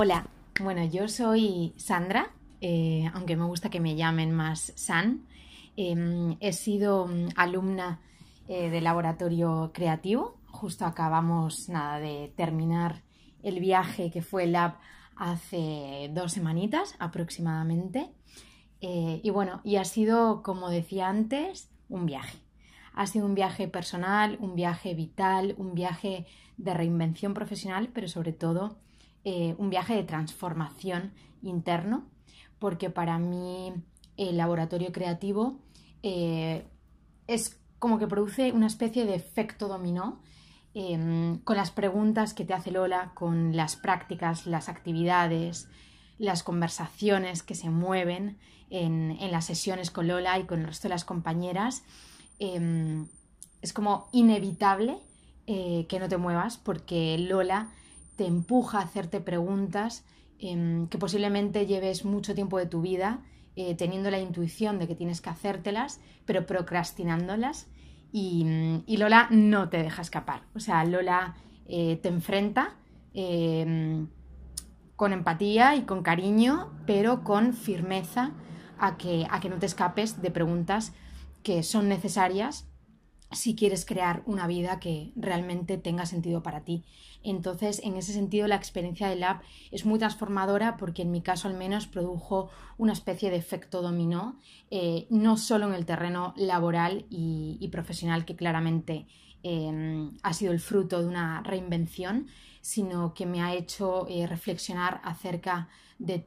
Hola, bueno, yo soy Sandra, eh, aunque me gusta que me llamen más San. Em, he sido mm, alumna eh, de laboratorio creativo, justo acabamos nada, de terminar el viaje que fue el Lab hace dos semanitas aproximadamente. Eh, y bueno, y ha sido, como decía antes, un viaje. Ha sido un viaje personal, un viaje vital, un viaje de reinvención profesional, pero sobre todo eh, un viaje de transformación interno, porque para mí el laboratorio creativo eh, es como que produce una especie de efecto dominó em, con las preguntas que te hace Lola, con las prácticas, las actividades, las conversaciones que se mueven en, las sesiones con Lola y con el resto de las compañeras. Em, es como inevitable eh, que no te muevas porque Lola te empuja a hacerte preguntas em, que posiblemente lleves mucho tiempo de tu vida eh, teniendo la intuición de que tienes que hacértelas, pero procrastinándolas. Y, y Lola no te deja escapar. O sea, Lola eh, te enfrenta em, con empatía y con cariño, pero con firmeza a que, a que no te escapes de preguntas que son necesarias si quieres crear una vida que realmente tenga sentido para ti. Entonces, en ese sentido, la experiencia del app es muy transformadora porque en mi caso al menos produjo una especie de efecto dominó, eh, no solo en el terreno laboral y, profesional, que claramente em, ha sido el fruto de una reinvención, sino que me ha hecho eh, reflexionar acerca de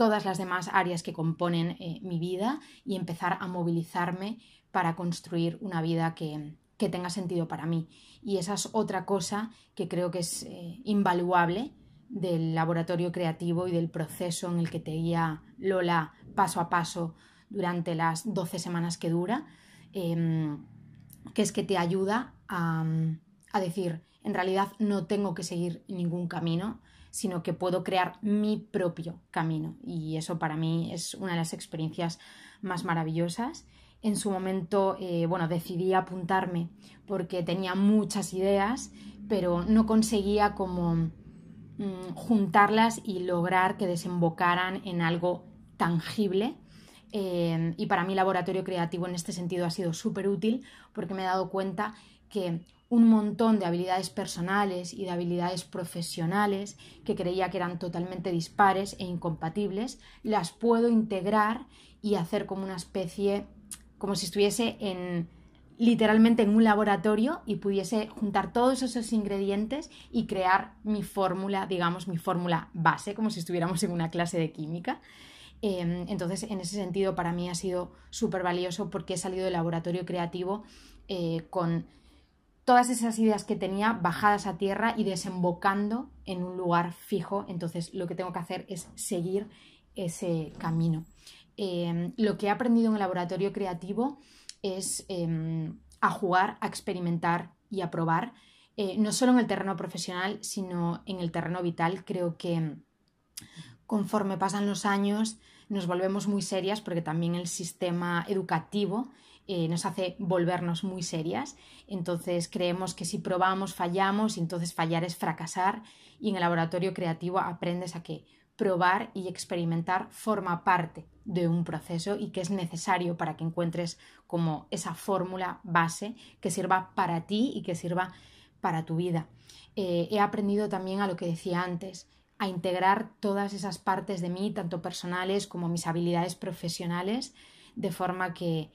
todas las demás áreas que componen eh, mi vida y empezar a movilizarme para construir una vida que, que, tenga sentido para mí. Y esa es otra cosa que creo que es eh, invaluable del laboratorio creativo y del proceso en el que te guía Lola paso a paso durante las 12 semanas que dura, em, que es que te ayuda a, a decir, en realidad no tengo que seguir ningún camino, sino que puedo crear mi propio camino. Y eso para mí es una de las experiencias más maravillosas. En su momento, eh, bueno, decidí apuntarme porque tenía muchas ideas, pero no conseguía como mm, juntarlas y lograr que desembocaran en algo tangible. Eh, y para mí laboratorio creativo en este sentido ha sido súper útil porque me he dado cuenta que un montón de habilidades personales y de habilidades profesionales que creía que eran totalmente dispares e incompatibles, las puedo integrar y hacer como una especie, como si estuviese en literalmente en un laboratorio y pudiese juntar todos esos ingredientes y crear mi fórmula, digamos, mi fórmula base, como si estuviéramos en una clase de química. Em, entonces, en ese sentido, para mí ha sido súper valioso porque he salido del laboratorio creativo eh, con todas esas ideas que tenía bajadas a tierra y desembocando en un lugar fijo. Entonces lo que tengo que hacer es seguir ese camino. Em, lo que he aprendido en el laboratorio creativo es em, a jugar, a experimentar y a probar, eh, no solo en el terreno profesional, sino en el terreno vital. Creo que conforme pasan los años, nos volvemos muy serias porque también el sistema educativo eh, nos hace volvernos muy serias. Entonces creemos que si probamos, fallamos, y entonces fallar es fracasar. Y en el laboratorio creativo aprendes a que probar y experimentar forma parte de un proceso y que es necesario para que encuentres como esa fórmula base que sirva para ti y que sirva para tu vida. Eh, he aprendido también a lo que decía antes, a integrar todas esas partes de mí, tanto personales como mis habilidades profesionales, de forma que,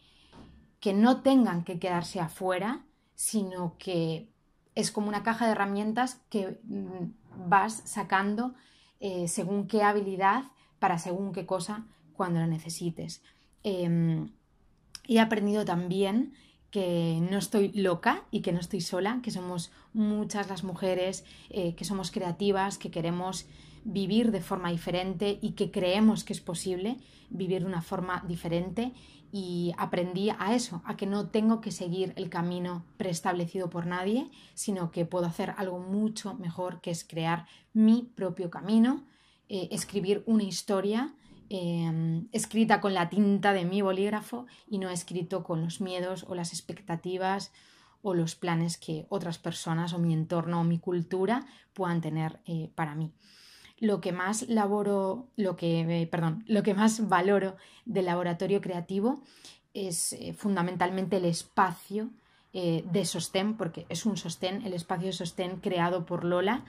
que no tengan que quedarse afuera, sino que es como una caja de herramientas que mm, vas sacando eh, según qué habilidad para según qué cosa cuando la necesites. Em, he aprendido también que no estoy loca y que no estoy sola, que somos muchas las mujeres, eh, que somos creativas, que queremos vivir de forma diferente y que creemos que es posible vivir de una forma diferente. Y aprendí a eso, a que no tengo que seguir el camino preestablecido por nadie, sino que puedo hacer algo mucho mejor que es crear mi propio camino, eh, escribir una historia Em, escrita con la tinta de mi bolígrafo y no escrito con los miedos o las expectativas o los planes que otras personas o mi entorno o mi cultura puedan tener eh, para mí. Lo que más lo que, eh, perdón, lo que más valoro del laboratorio creativo es eh, fundamentalmente el espacio de sostén, porque es un sostén, el espacio de sostén creado por Lola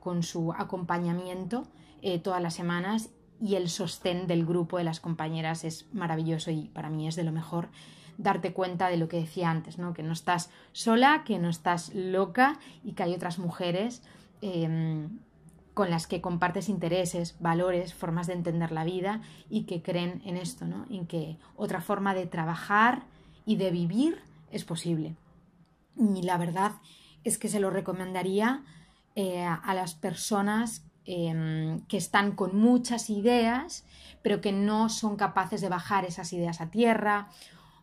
con su acompañamiento todas las semanas y el sostén del grupo de las compañeras es maravilloso y para mí es de lo mejor darte cuenta de lo que decía antes, ¿no? que no estás sola, que no estás loca y que hay otras mujeres em, con las que compartes intereses, valores, formas de entender la vida y que creen en esto, en que otra forma de trabajar y de vivir es posible. Y la verdad es que se lo recomendaría eh, a las personas Em, que están con muchas ideas, pero que no son capaces de bajar esas ideas a tierra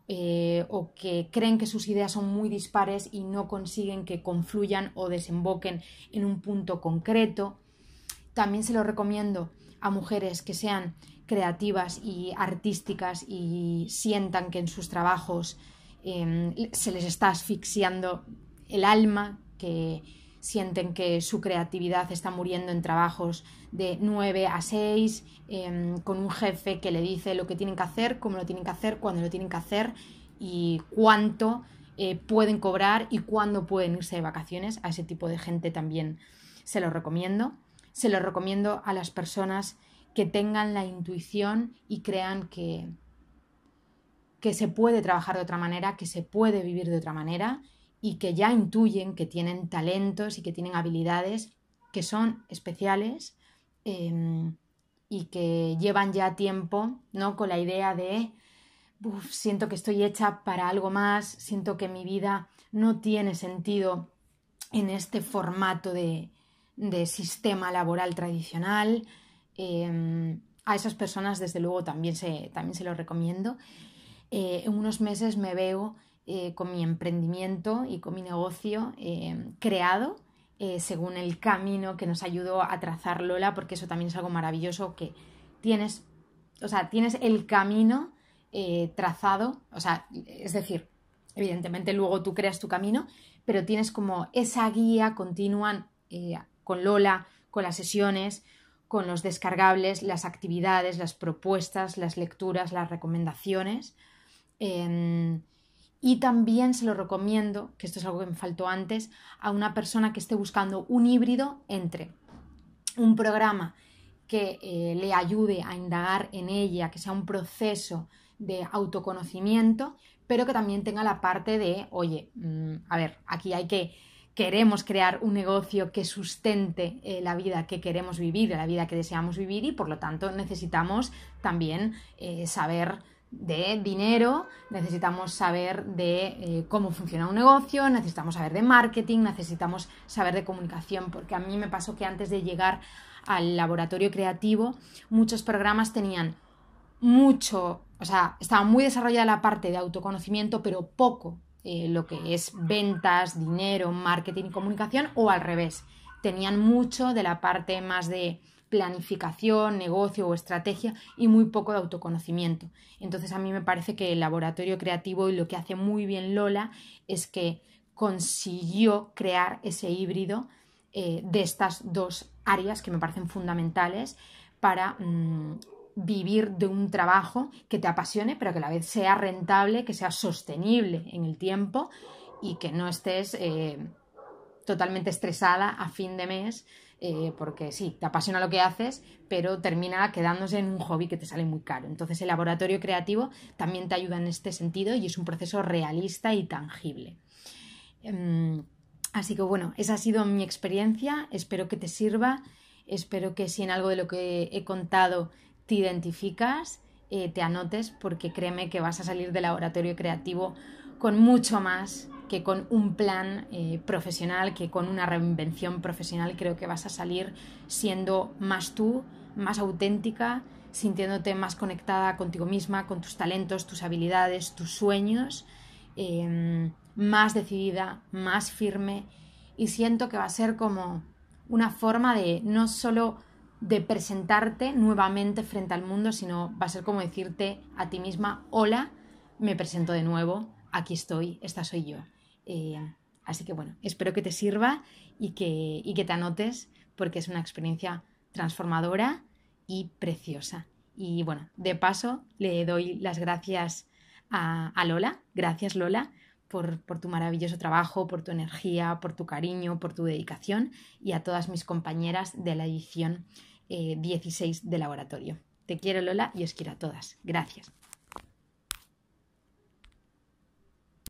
eh, o que creen que sus ideas son muy dispares y no consiguen que confluyan o desemboquen en un punto concreto. También se lo recomiendo a mujeres que sean creativas y artísticas y sientan que en sus trabajos em, se les está asfixiando el alma, que, sienten que su creatividad está muriendo en trabajos de 9 a 6, em, con un jefe que le dice lo que tienen que hacer, cómo lo tienen que hacer, cuándo lo tienen que hacer y cuánto eh, pueden cobrar y cuándo pueden irse de vacaciones. A ese tipo de gente también se lo recomiendo. Se lo recomiendo a las personas que tengan la intuición y crean que, que se puede trabajar de otra manera, que se puede vivir de otra manera y que ya intuyen que tienen talentos y que tienen habilidades que son especiales em, y que llevan ya tiempo ¿no? con la idea de siento que estoy hecha para algo más, siento que mi vida no tiene sentido en este formato de, sistema laboral tradicional. Em, a esas personas, desde luego, también se, también se lo recomiendo. Eh, en unos meses me veo eh, con mi emprendimiento y con mi negocio eh, creado eh, según el camino que nos ayudó a trazar Lola, porque eso también es algo maravilloso que tienes, o sea, tienes el camino trazado, o sea, es decir, evidentemente luego tú creas tu camino, pero tienes como esa guía continua con Lola, con las sesiones, con los descargables, las actividades, las propuestas, las lecturas, las recomendaciones. Em, y también se lo recomiendo, que esto es algo que me faltó antes, a una persona que esté buscando un híbrido entre un programa que eh, le ayude a indagar en ella, que sea un proceso de autoconocimiento, pero que también tenga la parte de, oye, mm, a ver, aquí hay que, queremos crear un negocio que sustente eh, la vida que queremos vivir, la vida que deseamos vivir y por lo tanto necesitamos también eh, saber de dinero, necesitamos saber de eh, cómo funciona un negocio, necesitamos saber de marketing, necesitamos saber de comunicación, porque a mí me pasó que antes de llegar al laboratorio creativo, muchos programas tenían mucho, o sea, estaba muy desarrollada la parte de autoconocimiento, pero poco eh, lo que es ventas, dinero, marketing y comunicación, o al revés tenían mucho de la parte más de planificación, negocio o estrategia y muy poco de autoconocimiento. Entonces a mí me parece que el laboratorio creativo y lo que hace muy bien Lola es que consiguió crear ese híbrido eh, de estas dos áreas que me parecen fundamentales para mm, vivir de un trabajo que te apasione, pero que a la vez sea rentable, que sea sostenible en el tiempo y que no estés... Eh, totalmente estresada a fin de mes, eh, ah. porque sí, te apasiona lo que haces, pero termina quedándose en un hobby que te sale muy caro. Entonces el laboratorio creativo también te ayuda en este sentido y es un proceso realista y tangible. Em, así que bueno, esa ha sido mi experiencia, espero que te sirva, espero que si en algo de lo que he contado te identificas, eh, te anotes, porque créeme que vas a salir del laboratorio creativo con mucho más que con un plan eh, profesional, que con una reinvención profesional, creo que vas a salir siendo más tú, más auténtica, sintiéndote más conectada contigo misma, con tus talentos, tus habilidades, tus sueños, em, más decidida, más firme. Y siento que va a ser como una forma de no solo de presentarte nuevamente frente al mundo, sino va a ser como decirte a ti misma, hola, me presento de nuevo, aquí estoy, esta soy yo. Eh, así que bueno, espero que te sirva y que, que te anotes porque es una experiencia transformadora y preciosa. Y bueno, de paso le doy las gracias a, Lola. Gracias Lola por, tu maravilloso trabajo, por tu energía, por tu cariño, por tu dedicación y a todas mis compañeras de la edición 16 eh, de laboratorio. Te quiero Lola y os quiero a todas. Gracias.